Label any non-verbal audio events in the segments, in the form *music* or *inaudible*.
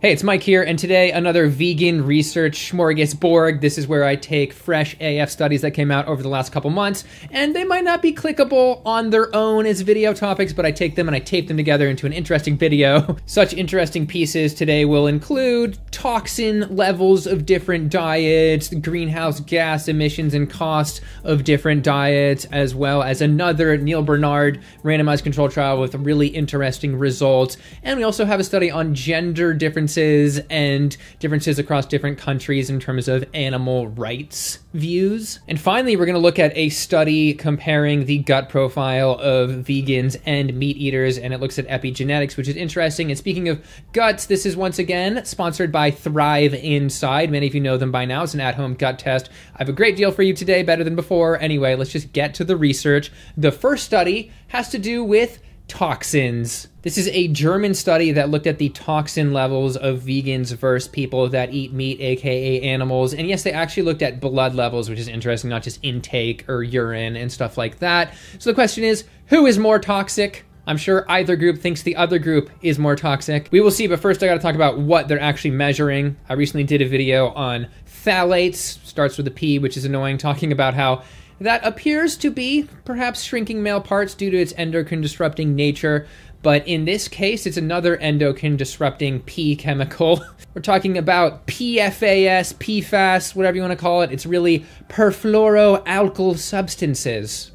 Hey, it's Mike here, and today another vegan research smorgasbord. This is where I take fresh AF studies that came out over the last couple months, and they might not be clickable on their own as video topics, but I take them and I tape them together into an interesting video. *laughs* Such interesting pieces today will include toxin levels of different diets, greenhouse gas emissions and costs of different diets, as well as another Neil Bernard randomized control trial with really interesting results. And we also have a study on gender different differences and differences across different countries in terms of animal rights views. And finally, we're going to look at a study comparing the gut profile of vegans and meat eaters, and it looks at epigenetics, which is interesting. And speaking of guts, this is once again sponsored by Thrive Inside. Many of you know them by now. It's an at home gut test. I have a great deal for you today, better than before. Anyway, let's just get to the research. The first study has to do with toxins. This is a German study that looked at the toxin levels of vegans versus people that eat meat, aka animals. And yes, they actually looked at blood levels, which is interesting, not just intake or urine and stuff like that. So the question is who is more toxic? I'm sure either group thinks the other group is more toxic. We will see, but first I gotta talk about what they're actually measuring. I recently did a video on phthalates, starts with a P, which is annoying, talking about how that appears to be perhaps shrinking male parts due to its endocrine disrupting nature. But in this case, it's another endocrine disrupting P chemical. *laughs* We're talking about PFAS, PFAS, whatever you want to call it. It's really perfluoroalkyl substances.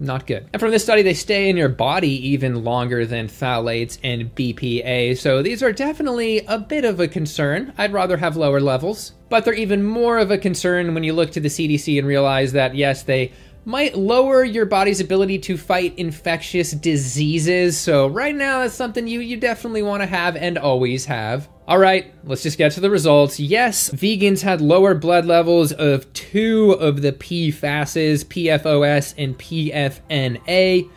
Not good. And from this study, they stay in your body even longer than phthalates and BPA, so these are definitely a bit of a concern. I'd rather have lower levels but they're even more of a concern when you look to the CDC and realize that, yes, they might lower your body's ability to fight infectious diseases. So, right now, that's something you, you definitely want to have and always have. All right, let's just get to the results. Yes, vegans had lower blood levels of two of the PFASs, PFOS and PFNA.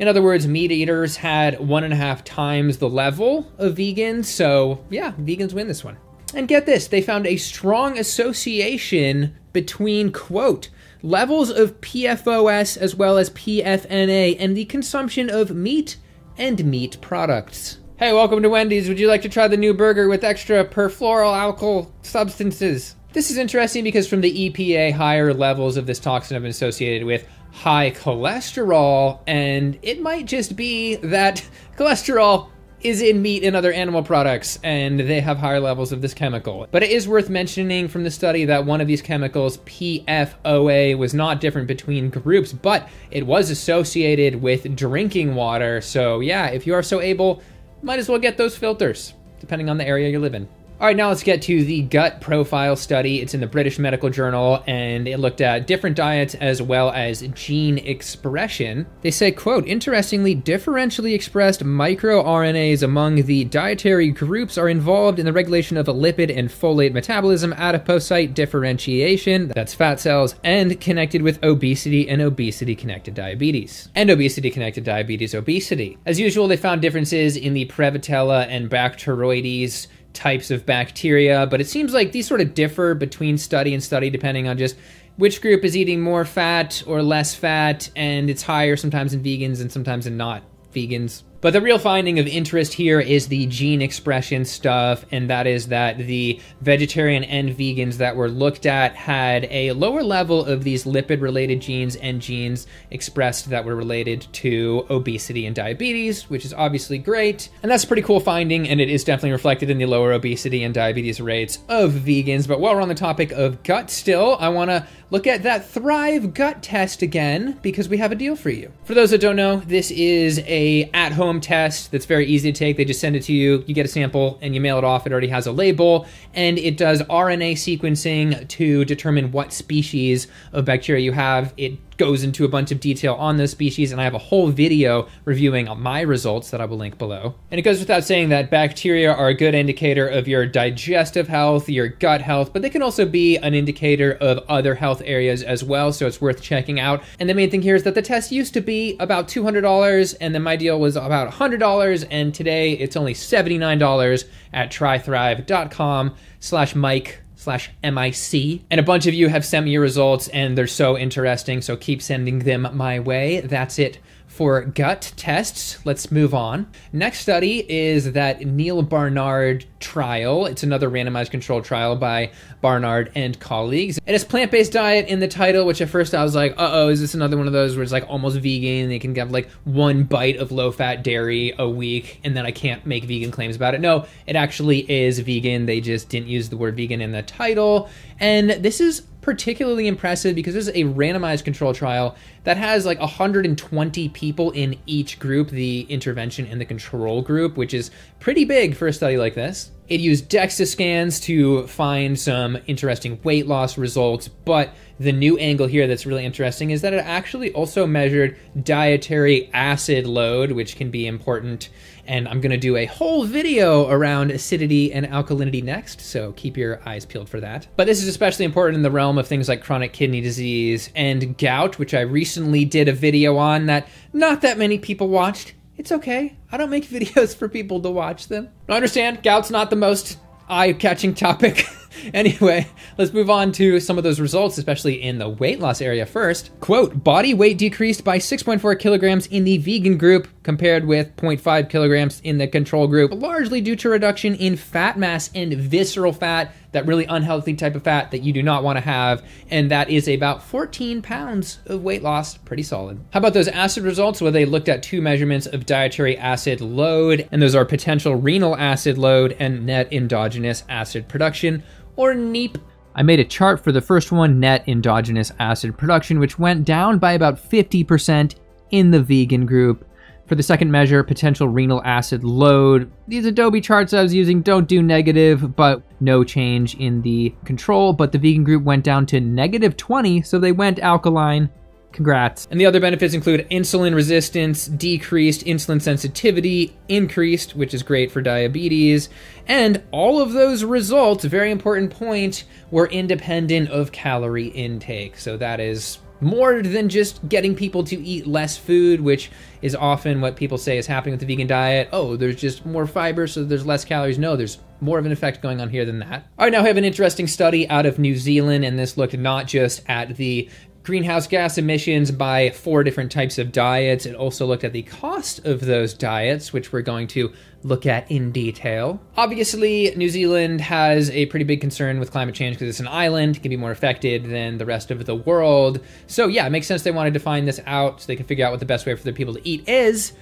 In other words, meat eaters had one and a half times the level of vegans. So, yeah, vegans win this one. And get this, they found a strong association between, quote, levels of PFOS as well as PFNA and the consumption of meat and meat products. Hey, welcome to Wendy's. Would you like to try the new burger with extra perfluoral substances? This is interesting because from the EPA, higher levels of this toxin have been associated with high cholesterol, and it might just be that *laughs* cholesterol is in meat and other animal products, and they have higher levels of this chemical. But it is worth mentioning from the study that one of these chemicals, PFOA, was not different between groups, but it was associated with drinking water. So, yeah, if you are so able, might as well get those filters, depending on the area you live in. All right, now let's get to the gut profile study. It's in the British Medical Journal and it looked at different diets as well as gene expression. They say, quote, interestingly, differentially expressed microRNAs among the dietary groups are involved in the regulation of lipid and folate metabolism, adipocyte differentiation, that's fat cells, and connected with obesity and obesity connected diabetes. And obesity connected diabetes obesity. As usual, they found differences in the Prevotella and Bacteroides types of bacteria, but it seems like these sort of differ between study and study depending on just which group is eating more fat or less fat, and it's higher sometimes in vegans and sometimes in not vegans. But the real finding of interest here is the gene expression stuff, and that is that the vegetarian and vegans that were looked at had a lower level of these lipid related genes and genes expressed that were related to obesity and diabetes, which is obviously great. And that's a pretty cool finding, and it is definitely reflected in the lower obesity and diabetes rates of vegans. But while we're on the topic of gut still, I want to look at that Thrive gut test again because we have a deal for you. For those that don't know, this is a at-home home test that's very easy to take. They just send it to you, you get a sample, and you mail it off. It already has a label, and it does RNA sequencing to determine what species of bacteria you have. It goes into a bunch of detail on those species, and I have a whole video reviewing my results that I will link below. And it goes without saying that bacteria are a good indicator of your digestive health, your gut health, but they can also be an indicator of other health areas as well, so it's worth checking out. And the main thing here is that the test used to be about $200, and then my deal was about $100, and today it's only $79 at trythrive.com slash Mike slash MIC. And a bunch of you have sent me your results and they're so interesting, so keep sending them my way. That's it for gut tests. Let's move on. Next study is that Neil Barnard trial. It's another randomized controlled trial by Barnard and colleagues. It has plant based diet in the title, which at first I was like, uh oh, is this another one of those where it's like almost vegan they can have like one bite of low fat dairy a week and then I can't make vegan claims about it? No, it actually is vegan. They just didn't use the word vegan in the title title. And this is particularly impressive because this is a randomized control trial that has like 120 people in each group, the intervention and the control group, which is pretty big for a study like this. It used DEXA scans to find some interesting weight loss results, but the new angle here that's really interesting is that it actually also measured dietary acid load, which can be important. And I'm going to do a whole video around acidity and alkalinity next, so keep your eyes peeled for that. But this is especially important in the realm of things like chronic kidney disease and gout, which I recently did a video on that not that many people watched. It's okay. I don't make *laughs* videos for people to watch them. I understand gout's not the most eye-catching topic. *laughs* *laughs* Anyway, let's move on to some of those results, especially in the weight loss area first. Quote, body weight decreased by 6.4 kilograms in the vegan group, compared with 0.5 kilograms in the control group, largely due to reduction in fat mass and visceral fat, that really unhealthy type of fat that you do not want to have. And that is about 14 pounds of weight loss, pretty solid. How about those acid results? Well, they looked at two measurements of dietary acid load, and those are potential renal acid load and net endogenous acid production, or NEAP. I made a chart for the first one, net endogenous acid production, which went down by about 50% in the vegan group for the second measure, potential renal acid load, these Adobe charts I was using don't do negative, but no change in the control, but the vegan group went down to negative 20, so they went alkaline. Congrats. And the other benefits include insulin resistance, decreased insulin sensitivity, increased, which is great for diabetes, and all of those results, very important point, were independent of calorie intake. So that is more than just getting people to eat less food, which is often what people say is happening with the vegan diet. Oh, there's just more fiber, so there's less calories. No, there's more of an effect going on here than that. I now have an interesting study out of New Zealand, and this looked not just at the greenhouse gas emissions by four different types of diets. It also looked at the cost of those diets, which we're going to look at in detail. Obviously, New Zealand has a pretty big concern with climate change because it's an island, it can be more affected than the rest of the world. So, yeah, it makes sense they wanted to find this out so they can figure out what the best way for their people to eat is.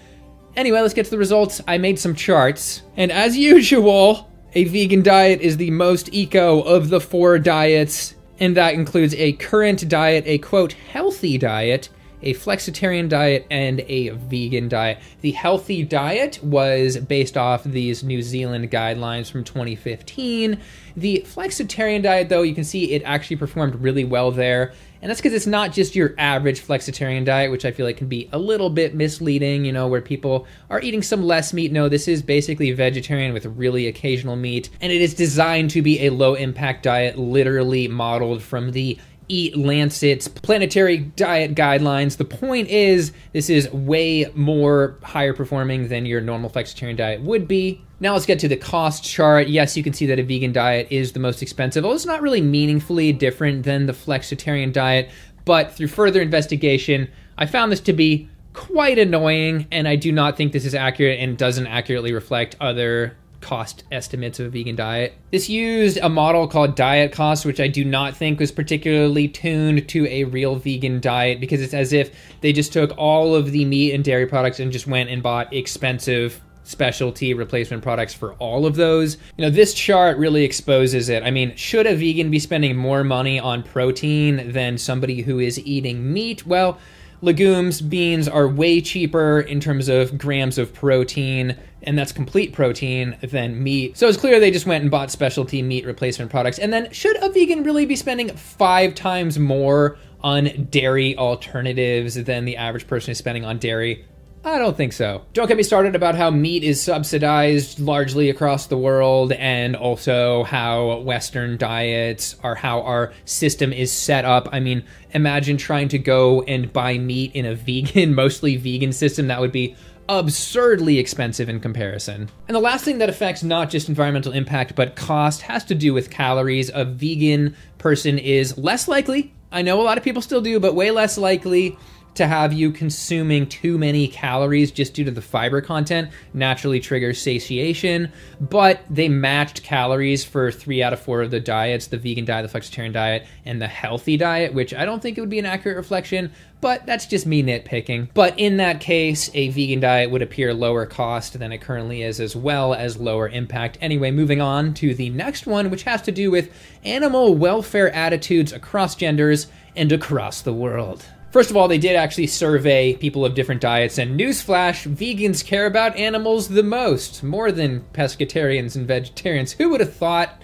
Anyway, let's get to the results. I made some charts, and as usual, a vegan diet is the most eco of the four diets, and that includes a current diet, a quote, healthy diet, a flexitarian diet and a vegan diet. The healthy diet was based off these New Zealand guidelines from 2015. The flexitarian diet, though, you can see it actually performed really well there. And that's because it's not just your average flexitarian diet, which I feel like can be a little bit misleading, you know, where people are eating some less meat. No, this is basically vegetarian with really occasional meat. And it is designed to be a low impact diet, literally modeled from the Eat Lancet's planetary diet guidelines. The point is, this is way more higher performing than your normal flexitarian diet would be. Now let's get to the cost chart. Yes, you can see that a vegan diet is the most expensive. Well, it's not really meaningfully different than the flexitarian diet, but through further investigation, I found this to be quite annoying, and I do not think this is accurate and doesn't accurately reflect other cost estimates of a vegan diet. This used a model called diet cost, which I do not think was particularly tuned to a real vegan diet because it's as if they just took all of the meat and dairy products and just went and bought expensive specialty replacement products for all of those. You know, this chart really exposes it. I mean, should a vegan be spending more money on protein than somebody who is eating meat? Well, legumes, beans are way cheaper in terms of grams of protein and that's complete protein than meat. So it's clear they just went and bought specialty meat replacement products. And then, should a vegan really be spending five times more on dairy alternatives than the average person is spending on dairy? I don't think so. Don't get me started about how meat is subsidized largely across the world and also how Western diets are how our system is set up. I mean, imagine trying to go and buy meat in a vegan, *laughs* mostly vegan system. That would be absurdly expensive in comparison. And the last thing that affects not just environmental impact but cost has to do with calories. A vegan person is less likely, I know a lot of people still do, but way less likely to have you consuming too many calories just due to the fiber content naturally triggers satiation, but they matched calories for three out of four of the diets the vegan diet, the flexitarian diet, and the healthy diet, which I don't think it would be an accurate reflection, but that's just me nitpicking. But in that case, a vegan diet would appear lower cost than it currently is, as well as lower impact. Anyway, moving on to the next one, which has to do with animal welfare attitudes across genders and across the world. First of all, they did actually survey people of different diets, and newsflash, vegans care about animals the most, more than pescatarians and vegetarians. Who would have thought?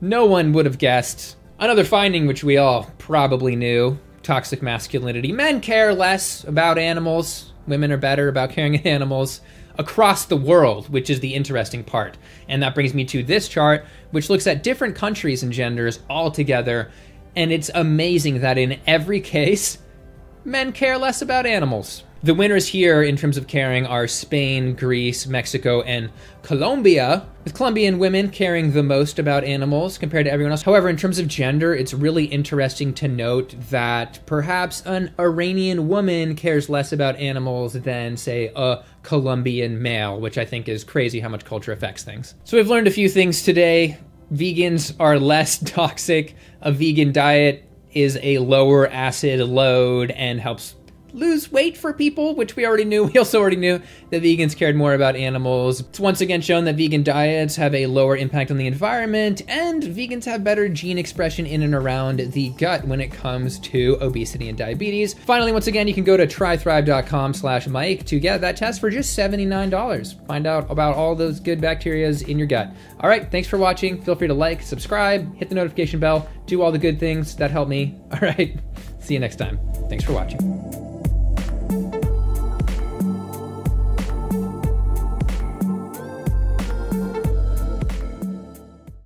No one would have guessed. Another finding, which we all probably knew toxic masculinity. Men care less about animals, women are better about caring about animals across the world, which is the interesting part. And that brings me to this chart, which looks at different countries and genders all together. And it's amazing that in every *laughs* case, men care less about animals. The winners here in terms of caring are Spain, Greece, Mexico, and Colombia, with Colombian women caring the most about animals compared to everyone else. However, in terms of gender, it's really interesting to note that perhaps an Iranian woman cares less about animals than, say, a Colombian male, which I think is crazy how much culture affects things. So we've learned a few things today. Vegans are less *laughs* toxic. A vegan diet is a lower acid load and helps lose weight for people, which we already knew. *laughs* We also already knew that vegans cared more about animals. It's once again shown that vegan diets have a lower impact on the environment, and vegans have better gene expression in and around the gut when it comes to obesity and diabetes. Finally, once again, you can go to trythrive.com slash Mike to get that test for just $79. Find out about all those good bacterias in your gut. All right, thanks for watching. Feel free to like, subscribe, hit the notification bell, do all the good things that help me. *laughs* All right, see you next time. Thanks for watching.